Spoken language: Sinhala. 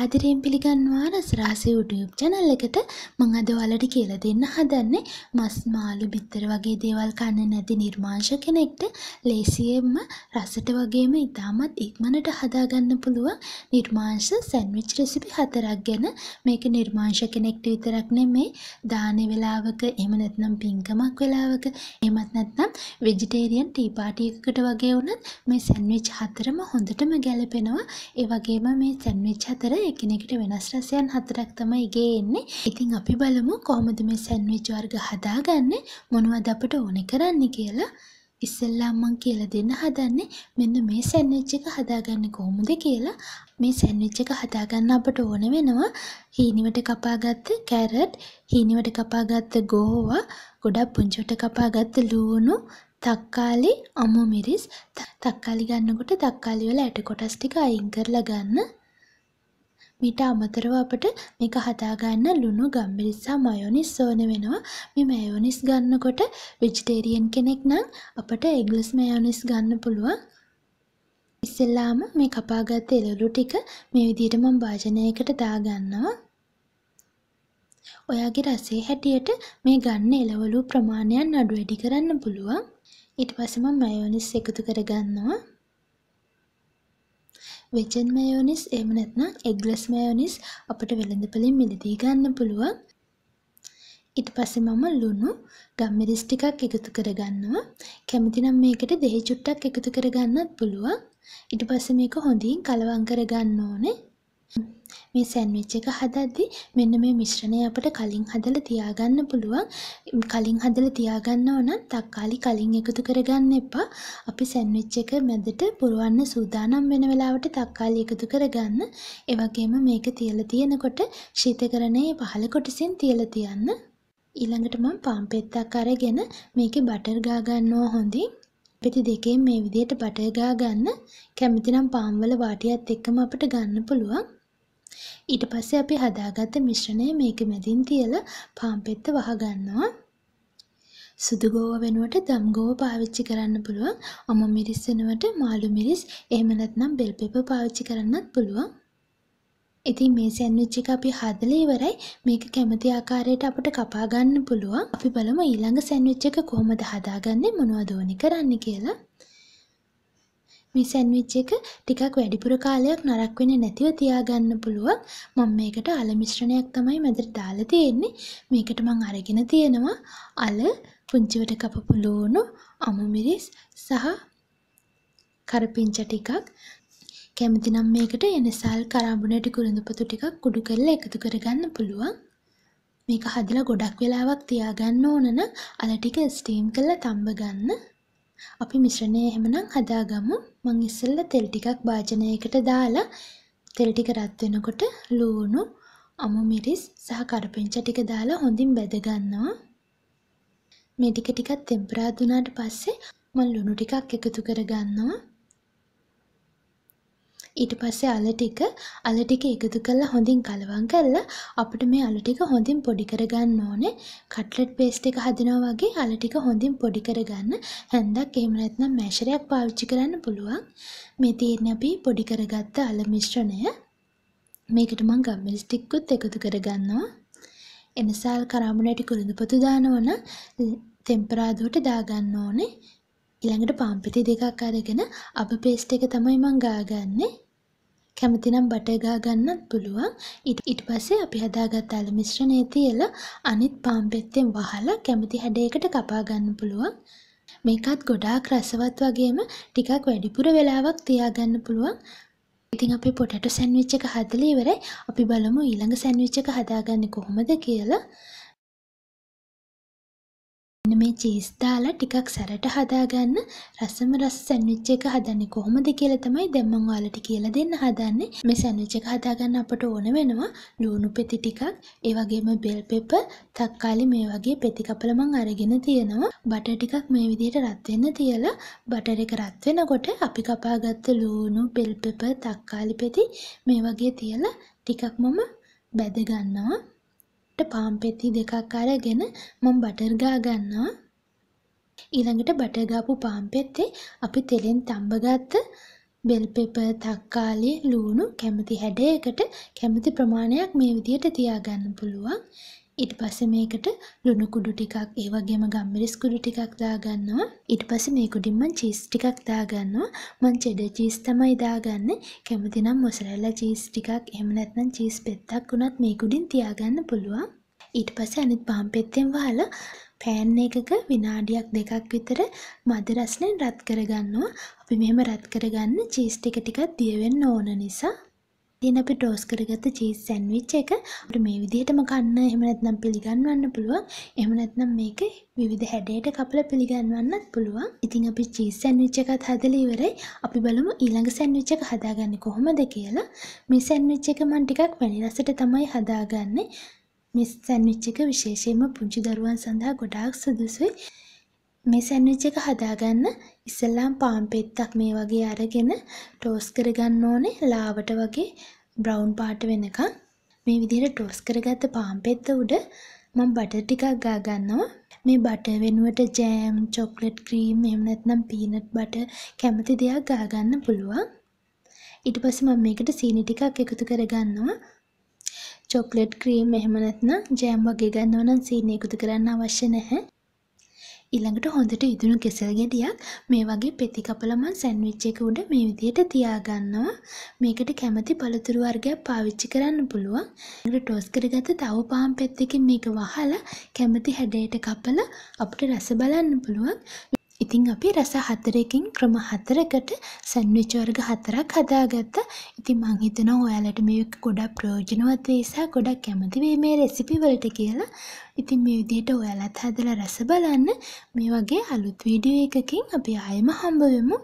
ආදරයෙන් පිළිගන්නවා රසරාසි YouTube channel එකට මම අද ඔයාලට කියලා දෙන්න හදන්නේ මස් මාළු බිත්තර වගේ දේවල් කන්නේ නැති නිර්මාංශ කෙනෙක්ට ලේසියෙන්ම රසට වගේම ඉතාමත් ඉක්මනට හදාගන්න පුළුවන් නිර්මාංශ සැන්ඩ්විච් රෙසිපි හතරක් ගැන මේක නිර්මාංශ කෙනෙක්ට විතරක් නෙමේ දානේ වෙලාවක එහෙම නැත්නම් පින්කමක් වෙලාවක එහෙමත් නැත්නම් වෙජිටේරියන් ටී පාටි එකකට වගේ වුණත් මේ සැන්ඩ්විච් හතරම හොඳටම ගැලපෙනවා ඒ වගේම මේ සැන්ඩ්විච් හතර එකිනෙකට වෙනස් රසයන් හතරක් තමයි ඉගේ එන්නේ. ඉතින් අපි බලමු කොහොමද මේ සැන්ඩ්විච් වර්ග හදාගන්නේ මොනවද අපට ඕනේ කරන්න කියලා. ඉස්සෙල්ලාම මං කියලා දෙන්න හදන්නේ මෙන්න මේ සැන්ඩ්විච් එක හදාගන්නේ කොහොමද කියලා. මේ සැන්ඩ්විච් එක හදාගන්න අපට ඕන වෙනවා හීනිවට කපාගත්ත කැරට්, හීනිවට කපාගත්ත ගෝවා, ගොඩක් පුංචිවට කපාගත්ත ලූණු, තක්කාලි අමු මිරිස් තක්කාලි ගන්නකොට තක්කාලි වල ඇට කොටස් ටික අයින් කරලා ගන්න මිට අමතරව අපට මේක හදාගන්න ලුණු ගම්බිරිස්සා මයෝනිස් ඕන වෙනවා මේ මයෝනිස් ගන්නකොට විජිටේරියන් කෙනෙක් නම් අපට එග්ලස් මයෝනිස් ගන්න පුළුවන් ඉස්සෙල්ලාම මේ කපාගත්ත එළලු ටික මේ විදිහට මම භාජනයකට දාගන්නවා ඔයාගේ රසේ හැටියට මේ ගන්න එළවලු ප්‍රමාණයන් අඩු වැඩි කරන්න පුළුවන් ඊට පස්සේ මම මයෝනිස් එකතු කරගන්නවා වෙජන් මයෝනිස් එම නැත්නම් එග්ලස් මයෝනිස් අපට වෙළඳපලින් මිලදී ගන්න පුළුවන් ඉට පස්සේ මම ලුණු ගම්මිරිස් ටිකක් එකතු කරගන්නවා කැමතිනම් මේකට දෙහි චුට්ටක් එකතු කරගන්නත් පුළුවන් ඉට පස්සේ මේක හොඳින් කලවං කරගන්න ඕනේ මේ සැන්විච් එක හදද්දි මෙන්න මේ මිශ්‍රණය අපට කලින් හදලා තියාගන්න පුළුවන් කලින් හදලා තියාගන්න ඕන තක්කාලි කලින් එකතු කරගන්න එපා අපි සැන්විච් එක මැදට පුරවන්න සූදානම් වෙන වෙලාවට තක්කාලි එකතු කරගන්න ඒ වගේම මේක තියලා තියෙනකොට ශීතකරණයේ පහළ කොටසින් තියලා තියන්න ඊළඟට මම පාන් පෙත්තක් අරගෙන මේකේ බටර් ගා ගන්නවා හොඳින් පෙති දෙකෙන් මේ විදිහට බටර් ගා ගන්න කැමතිනම් පාන් වල වාටියත් එක්කම අපිට ගන්න පුළුවන් ඊට පස්සේ අපි හදාගත්ත මිශ්‍රණය මේක මැදින් තියලා පාන් පෙත්ත වහගන්නවා. සුදු ගෝව වෙනුවට දම් ගෝව පාවිච්චි කරන්න පුළුවන්. අමු මිරිස් වෙනුවට මාළු මිරිස් එහෙම නැත්නම් බෙල් පෙපර් පාවිච්චි කරන්නත් පුළුවන්. ඉතින් මේ සෑන්ඩ්විච් එක අපි හදලා ඉවරයි. මේක කැමති ආකාරයට අපිට කපා ගන්න පුළුවන්. අපි බලමු ඊළඟ සෑන්ඩ්විච් එක කොහොමද හදාගන්නේ මොනවද ඕනේ කරන්න කියලා. මේ සැන්විච් එක ටිකක් වැඩිපුර කාලයක් නරක් වෙන්නේ නැතිව තියාගන්න පුළුවන්. මම මේකට අල මිශ්‍රණයක් තමයි මැදට දාලා තියෙන්නේ. මේකට මම අරගෙන තියෙනවා අල, පුංචිවට කපපු ලූණු, අමු මිරිස් සහ කරපිංච ටිකක්. කැමති නම් මේකට එනසල් කරඹුනට කුරුඳුපතු ටිකක් කුඩු කරලා එකතු කරගන්න පුළුවන්. මේක හදලා ගොඩක් වෙලාවක් තියාගන්න ඕන නම් අල ටික ස්ටීම් කරලා තඹ ගන්න. අපි මිශ්‍රණය එහෙමනම් හදාගමු මං ඉස්සෙල්ලා තෙල් ටිකක් භාජනයකට දාලා තෙල් ටික රත් වෙනකොට ලූණු අමු මිරිස් සහ කරපිංචා ටික දාලා හොඳින් බැද ගන්නවා මේ ටික ටිකක් තෙම්පරාදු වුණාට පස්සේ මම ලුණු ටිකක් එකතු කරගන්නවා ඊට පස්සේ අල ටික අල ටික එකතු කරලා හොඳින් කලවම් කරලා අපිට මේ අලු ටික හොඳින් පොඩි කරගන්න ඕනේ. කට්ලට් පේස්ට් එක හදනවා වගේ අල ටික හොඳින් පොඩි කරගන්න හැන්දක් එහෙම නැත්නම් මැෂරයක් පාවිච්චි කරන්න පුළුවන්. මේ තියෙන අපි පොඩි කරගත්ත අල මිශ්‍රණය මේකට මං ගම්මෙල් ස්ටික්කුත් එකතු කරගන්නවා. එනසාල් කරාමුණට කුරුඳු පොතු දානවන තෙම්පරාදුවට දාගන්න ඕනේ ඊළඟට පාන්පිටි දෙකක් අරගෙන අබ පේස්ට් එක තමයි මං ගාගන්නේ. කැමතිනම් බටර් ගා ගන්නත් පුළුවන්. ඊට පස්සේ අපි හදාගත් අල මිශ්‍රණය තියලා අනිත් පාන්පෙත්තෙන් වහලා කැමති හැඩයකට කපා ගන්න පුළුවන්. මේකත් ගොඩාක් රසවත් වගේම ටිකක් වැඩිපුර වෙලාවක් තියාගන්න පුළුවන්. ඉතින් අපි පොටටෝ සැන්විච් එක හදලා ඉවරයි. අපි බලමු ඊළඟ සැන්විච් එක හදාගන්නේ කොහොමද කියලා. මෙන්න මේ චීස් දාලා ටිකක් සැරට හදාගන්න රසම රස සැන්විච් එක හදන්නේ කොහොමද කියලා තමයි දැන් මම ඔයාලට කියලා දෙන්න හදන්නේ. මේ සැන්විච් එක හදාගන්න අපට ඕන වෙනවා ලුණු පෙති ටිකක්, ඒ වගේම බෙල් පෙපර්, තක්කාලි මේ වගේ පෙති කපල මම අරගෙන තියෙනවා. බටර් ටිකක් මේ විදිහට රත් වෙන්න තියලා බටර් එක රත් වෙනකොට අපි කපාගත්ත ලුණු, බෙල් පෙපර්, තක්කාලි පෙති මේ වගේ තියලා ටිකක් මම බැද ගන්නවා. ට පාම් පෙති දෙකක් අරගෙන මම බටර් ගා ගන්නවා. ඊළඟට බටර් ගාපු පාම් පෙත්තේ අපි තෙලෙන් තඹ ගත්ත බෙල් පෙපර් තක්කාලි ලූණු කැමති හැඩයකට කැමති ප්‍රමාණයක් මේ විදිහට තියාගන්න පුළුවන්. ඊට පස්සේ මේකට ලුණු කුඩු ටිකක් ඒ වගේම ගම්මිරිස් කුඩු ටිකක් දාගන්නවා. ඊට පස්සේ මේ කුඩින් මම චීස් ටිකක් දාගන්නවා. මම චෙඩර් චීස් තමයි දාගන්නේ. කැමති නම් මොසරැල්ලා චීස් ටිකක් එහෙම නැත්නම් චීස් පෙත්තක් උනත් මේ කුඩින් තියාගන්න පුළුවන්. ඊට පස්සේ අනිත් පාන් පෙත්තෙන් වහලා පෑන් එකක විනාඩියක් දෙකක් විතර මද රස්නේ රත් කරගන්නවා. අපි මෙහෙම රත් කරගන්න චීස් ටික ටිකක් දිය වෙන්න ඕන නිසා ඉතින් අපි ටෝස් කරගත්ත චීස් සැන්විච් එක අපිට මේ විදිහටම ගන්න එහෙම නැත්නම් පිළිගන්වන්න පුළුවන්. එහෙම නැත්නම් මේක විවිධ හැඩයට කපලා පිළිගන්වන්නත් පුළුවන්. ඉතින් අපි චීස් සැන්විච් එකත් හදලා ඉවරයි. අපි බලමු ඊළඟ සැන්විච් එක හදාගන්නේ කොහොමද කියලා. මේ සැන්විච් එක මම ටිකක් වැනි රසට තමයි හදාගන්නේ. මේ සැන්විච් එක විශේෂයෙන්ම පුංචි දරුවන් සඳහා ගොඩාක් සුදුසුයි. මේ සැන්විච් එක හදාගන්න ඉස්සෙල්ලාම පාන් පෙත්තක් මේ වගේ අරගෙන ටෝස් කරගන්න ඕනේ ලාවට වගේ බ්‍රවුන් පාට වෙනකම්. මේ විදිහට ටෝස් කරගත්ත පාන් පෙත්ත උඩ මම බටර් ටිකක් ගා ගන්නවා. මේ බටර් වෙනුවට ජෑම්, චොක්ලට් ක්‍රීම් එහෙම නැත්නම් පීනට් බටර් කැමති දෙයක් ගා ගන්න පුළුවන්. ඊට පස්සේ මම මේකට සීනි ටිකක් එකතු කරගන්නවා. චොක්ලට් ක්‍රීම් එහෙම නැත්නම් ජෑම් වගේ ගන්නව නම් සීනි එකතු කරන්න අවශ්‍ය නැහැ. ඊළඟට හොඳට ඉදුණු කෙසෙල් ගෙඩියක් මේ වගේ පෙති කපලා මම සෑන්ඩ්විච් එක උඩ මේ විදිහට තියාගන්නවා. මේකට කැමති පළතුරු වර්ගයක් පාවිච්චි කරන්න පුළුවන්. ඊළඟට ටෝස් කරගත්ත තව පාන් පෙත්තකින් මේක වහලා කැමති හැඩයට කපලා අපිට රස බලන්න පුළුවන්. ඉතින් අපි රස හතරකින් ක්‍රම හතරකට සැන්විච් වර්ග හතරක් හදාගත්තා. ඉතින් මං හිතනවා ඔයාලට මේක ගොඩක් ප්‍රයෝජනවත් වෙයි සහ ගොඩක් කැමති වෙයි මේ රෙසිපි වලට කියලා. ඉතින් මේ විදිහට ඔයාලත් හදලා රස බලන්න. මේ වගේ අලුත් වීඩියෝ එකකින් අපි ආයෙම හම්බ වෙමු.